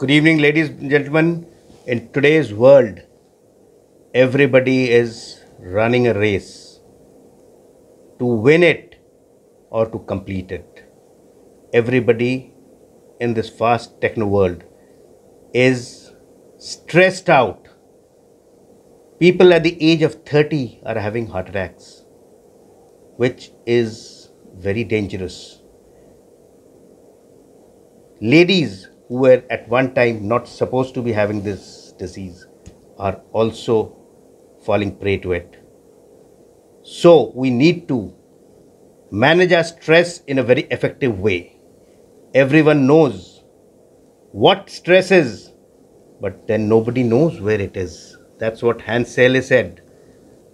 Good evening, ladies and gentlemen. In today's world, everybody is running a race to win it or to complete it. Everybody in this fast techno world is stressed out. People at the age of 30 are having heart attacks, which is very dangerous. Ladies who were at one time not supposed to be having this disease are also falling prey to it. So, we need to manage our stress in a very effective way. Everyone knows what stress is, but then nobody knows where it is. That's what Hans Selye said.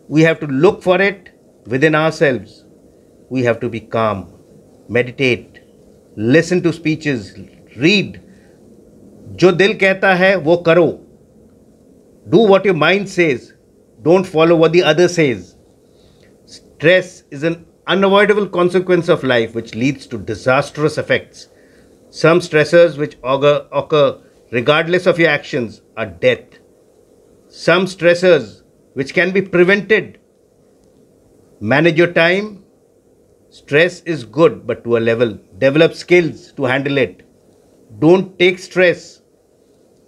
We have to look for it within ourselves. We have to be calm, meditate, listen to speeches, read, जो दिल कहता है वो करो do what your mind says don't follow what the other says stress is an unavoidable consequence of life which leads to disastrous effects some stress which occur regardless of your actions are death some stress which can be prevented manage your time stress is good but to a level develop skills to handle it don't take stress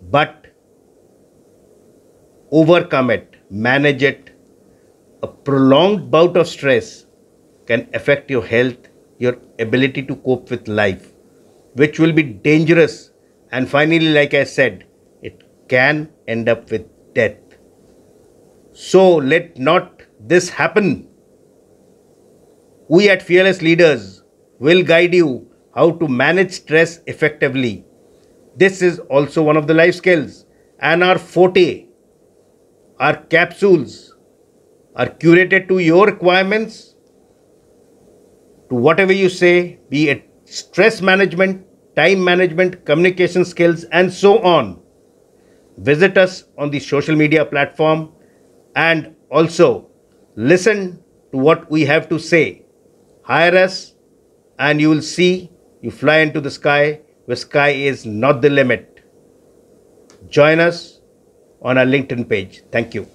but overcome it, manage it. A prolonged bout of stress can affect your health, your ability to cope with life, which will be dangerous. And finally, like I said, it can end up with death. So let not this happen. We at Fearless Leaders will guide you how to manage stress effectively this is also one of the life skills. And our forte, our capsules are curated to your requirements, to whatever you say, be it stress management, time management, communication skills, and so on. Visit us on the social media platform and also listen to what we have to say. Hire us and you will see you fly into the sky where sky is not the limit. Join us on our LinkedIn page. Thank you.